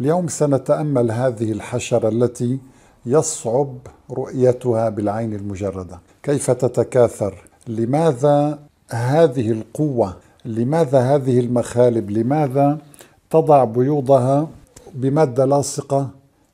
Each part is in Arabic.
اليوم سنتأمل هذه الحشرة التي يصعب رؤيتها بالعين المجردة كيف تتكاثر لماذا هذه القوة لماذا هذه المخالب لماذا تضع بيوضها بمادة لاصقة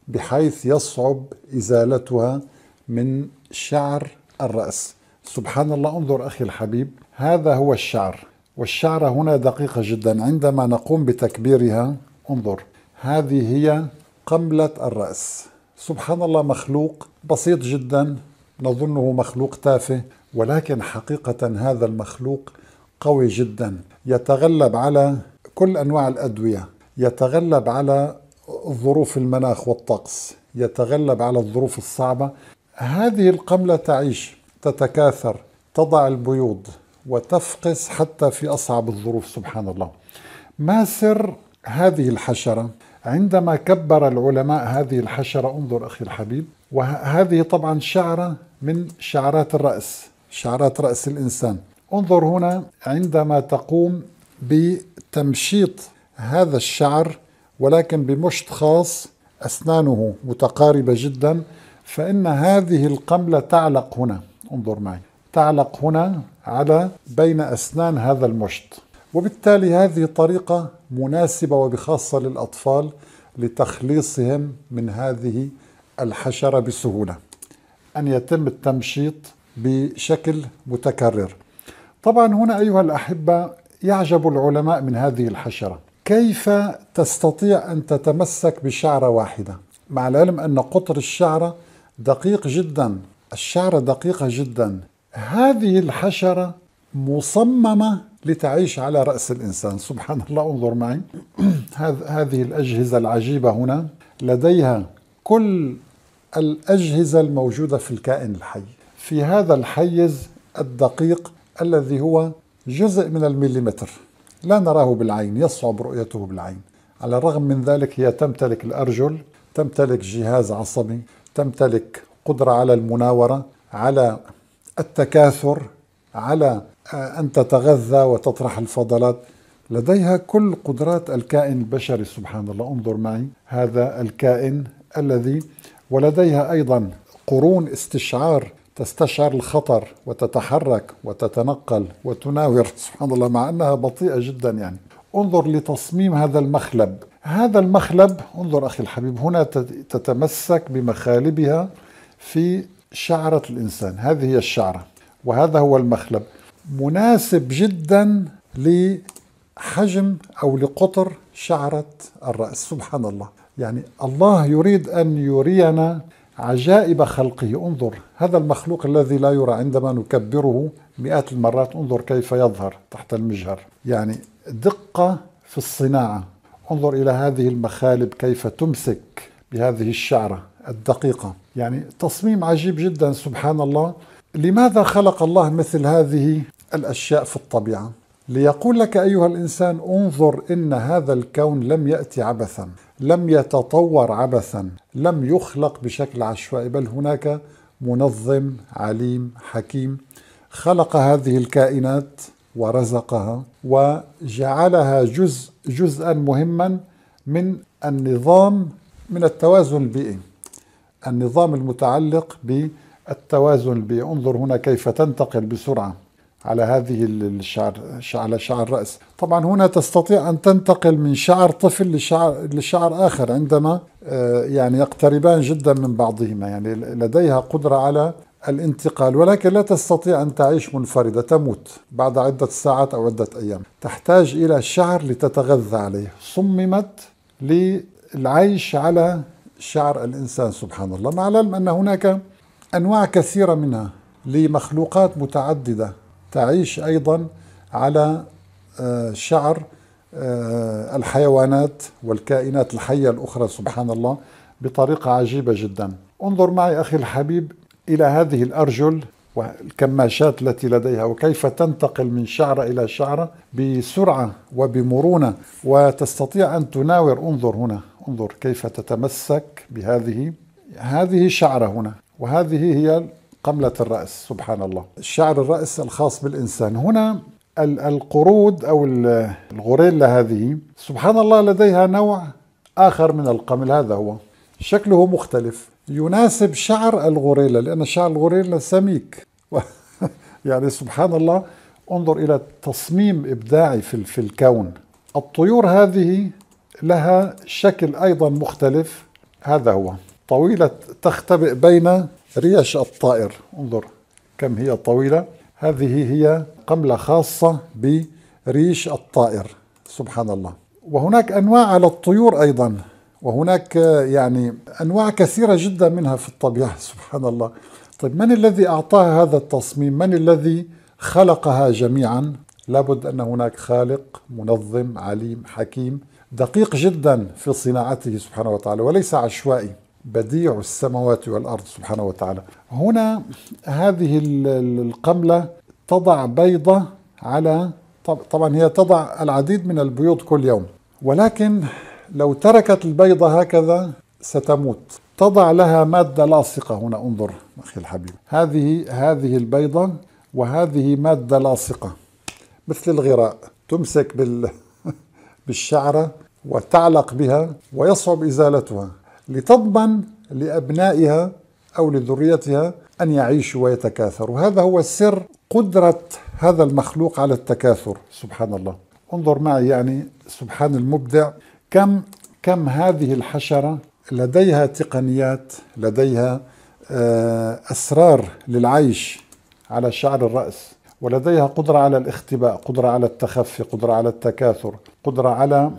بحيث يصعب إزالتها من شعر الرأس سبحان الله انظر أخي الحبيب هذا هو الشعر والشعرة هنا دقيقة جدا عندما نقوم بتكبيرها انظر هذه هي قملة الرأس سبحان الله مخلوق بسيط جدا نظنه مخلوق تافه ولكن حقيقة هذا المخلوق قوي جدا يتغلب على كل أنواع الأدوية يتغلب على ظروف المناخ والطقس يتغلب على الظروف الصعبة هذه القملة تعيش تتكاثر تضع البيوض وتفقس حتى في أصعب الظروف سبحان الله ما سر هذه الحشرة عندما كبر العلماء هذه الحشرة انظر أخي الحبيب وهذه طبعا شعرة من شعرات الرأس شعرات رأس الإنسان انظر هنا عندما تقوم بتمشيط هذا الشعر ولكن بمشط خاص أسنانه متقاربة جدا فإن هذه القملة تعلق هنا انظر معي تعلق هنا على بين أسنان هذا المشط وبالتالي هذه طريقة مناسبة وبخاصة للأطفال لتخليصهم من هذه الحشرة بسهولة أن يتم التمشيط بشكل متكرر طبعا هنا أيها الأحبة يعجب العلماء من هذه الحشرة كيف تستطيع أن تتمسك بشعرة واحدة مع العلم أن قطر الشعرة دقيق جدا الشعرة دقيقة جدا هذه الحشرة مصممة لتعيش على رأس الإنسان سبحان الله انظر معي هذه الأجهزة العجيبة هنا لديها كل الأجهزة الموجودة في الكائن الحي في هذا الحيز الدقيق الذي هو جزء من المليمتر لا نراه بالعين يصعب رؤيته بالعين على الرغم من ذلك هي تمتلك الأرجل تمتلك جهاز عصبي تمتلك قدرة على المناورة على التكاثر على أن تتغذى وتطرح الفضلات لديها كل قدرات الكائن البشري سبحان الله انظر معي هذا الكائن الذي ولديها أيضا قرون استشعار تستشعر الخطر وتتحرك وتتنقل وتناور سبحان الله مع أنها بطيئة جدا يعني انظر لتصميم هذا المخلب هذا المخلب انظر أخي الحبيب هنا تتمسك بمخالبها في شعرة الإنسان هذه هي الشعرة وهذا هو المخلب مناسب جدا لحجم أو لقطر شعرة الرأس سبحان الله يعني الله يريد أن يرينا عجائب خلقه انظر هذا المخلوق الذي لا يرى عندما نكبره مئات المرات انظر كيف يظهر تحت المجهر يعني دقة في الصناعة انظر إلى هذه المخالب كيف تمسك بهذه الشعرة الدقيقة يعني تصميم عجيب جدا سبحان الله لماذا خلق الله مثل هذه الأشياء في الطبيعة ليقول لك أيها الإنسان انظر إن هذا الكون لم يأتي عبثا لم يتطور عبثا لم يخلق بشكل عشوائي بل هناك منظم عليم حكيم خلق هذه الكائنات ورزقها وجعلها جزء جزءا مهما من النظام من التوازن البيئي النظام المتعلق بالتوازن البيئي انظر هنا كيف تنتقل بسرعه على هذه الشعر على شعر الرأس طبعا هنا تستطيع أن تنتقل من شعر طفل لشعر, لشعر آخر عندما آه، يعني يقتربان جدا من بعضهما يعني لديها قدرة على الانتقال ولكن لا تستطيع أن تعيش منفردة تموت بعد عدة ساعات أو عدة أيام تحتاج إلى شعر لتتغذى عليه صممت للعيش على شعر الإنسان سبحان الله مع العلم أن هناك أنواع كثيرة منها لمخلوقات متعددة تعيش أيضا على آه، شعر آه، الحيوانات والكائنات الحية الأخرى سبحان الله بطريقة عجيبة جدا انظر معي أخي الحبيب إلى هذه الأرجل والكماشات التي لديها وكيف تنتقل من شعرة إلى شعرة بسرعة وبمرونة وتستطيع أن تناور انظر هنا انظر كيف تتمسك بهذه هذه شعرة هنا وهذه هي قملة الرأس سبحان الله الشعر الرأس الخاص بالإنسان هنا القرود أو الغوريلا هذه سبحان الله لديها نوع آخر من القمل هذا هو شكله مختلف يناسب شعر الغوريلا لأن شعر الغوريلا سميك يعني سبحان الله انظر إلى تصميم إبداعي في, في الكون الطيور هذه لها شكل أيضا مختلف هذا هو طويلة تختبئ بين ريش الطائر انظر كم هي طويلة هذه هي قملة خاصة بريش الطائر سبحان الله وهناك أنواع على الطيور أيضا وهناك يعني أنواع كثيرة جدا منها في الطبيعة سبحان الله طيب من الذي أعطاها هذا التصميم من الذي خلقها جميعا لابد أن هناك خالق منظم عليم حكيم دقيق جدا في صناعته سبحانه وتعالى وليس عشوائي بديع السماوات والارض سبحانه وتعالى. هنا هذه القمله تضع بيضه على طبعا هي تضع العديد من البيوض كل يوم ولكن لو تركت البيضه هكذا ستموت. تضع لها ماده لاصقه هنا انظر اخي الحبيب. هذه هذه البيضه وهذه ماده لاصقه مثل الغراء تمسك بال بالشعره وتعلق بها ويصعب ازالتها لتضمن لأبنائها أو لذريتها أن يعيشوا ويتكاثروا هذا هو سر قدرة هذا المخلوق على التكاثر سبحان الله انظر معي يعني سبحان المبدع كم كم هذه الحشرة لديها تقنيات لديها آه، أسرار للعيش على شعر الرأس ولديها قدرة على الاختباء قدرة على التخفي قدرة على التكاثر قدرة على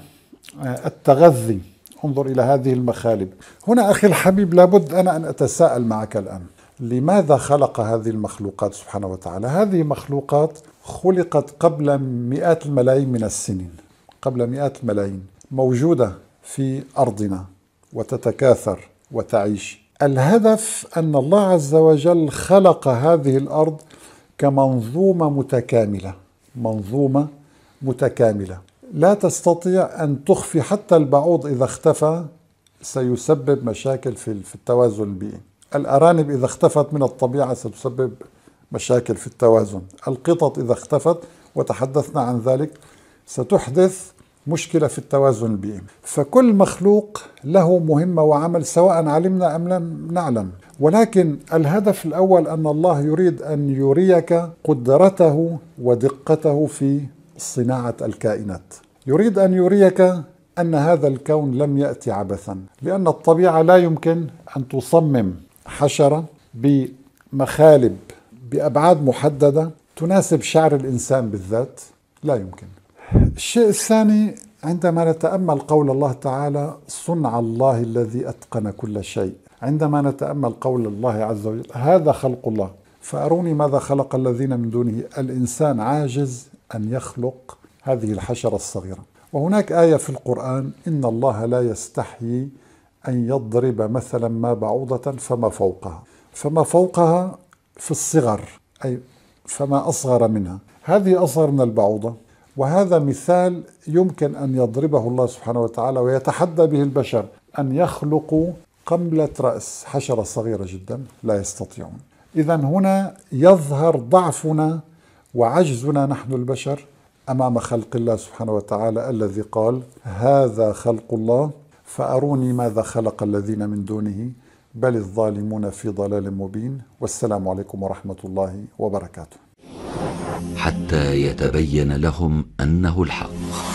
آه، التغذي انظر إلى هذه المخالب هنا أخي الحبيب لابد أنا أن أتساءل معك الآن لماذا خلق هذه المخلوقات سبحانه وتعالى هذه مخلوقات خلقت قبل مئات الملايين من السنين قبل مئات الملايين موجودة في أرضنا وتتكاثر وتعيش الهدف أن الله عز وجل خلق هذه الأرض كمنظومة متكاملة منظومة متكاملة لا تستطيع أن تخفي حتى البعوض إذا اختفى سيسبب مشاكل في التوازن البيئي الأرانب إذا اختفت من الطبيعة ستسبب مشاكل في التوازن القطط إذا اختفت وتحدثنا عن ذلك ستحدث مشكلة في التوازن البيئي فكل مخلوق له مهمة وعمل سواء علمنا أم لم نعلم ولكن الهدف الأول أن الله يريد أن يريك قدرته ودقته في صناعة الكائنات يريد أن يريك أن هذا الكون لم يأتي عبثا لأن الطبيعة لا يمكن أن تصمم حشرة بمخالب بأبعاد محددة تناسب شعر الإنسان بالذات لا يمكن الشيء الثاني عندما نتأمل قول الله تعالى صنع الله الذي أتقن كل شيء عندما نتأمل قول الله عز وجل هذا خلق الله فأروني ماذا خلق الذين من دونه الإنسان عاجز أن يخلق هذه الحشرة الصغيرة وهناك آية في القرآن إن الله لا يستحيي أن يضرب مثلا ما بعوضة فما فوقها فما فوقها في الصغر أي فما أصغر منها هذه أصغر من البعوضة وهذا مثال يمكن أن يضربه الله سبحانه وتعالى ويتحدى به البشر أن يخلقوا قملة رأس حشرة صغيرة جدا لا يستطيعون إذا هنا يظهر ضعفنا وعجزنا نحن البشر امام خلق الله سبحانه وتعالى الذي قال هذا خلق الله فاروني ماذا خلق الذين من دونه بل الظالمون في ضلال مبين والسلام عليكم ورحمه الله وبركاته حتى يتبين لهم انه الحق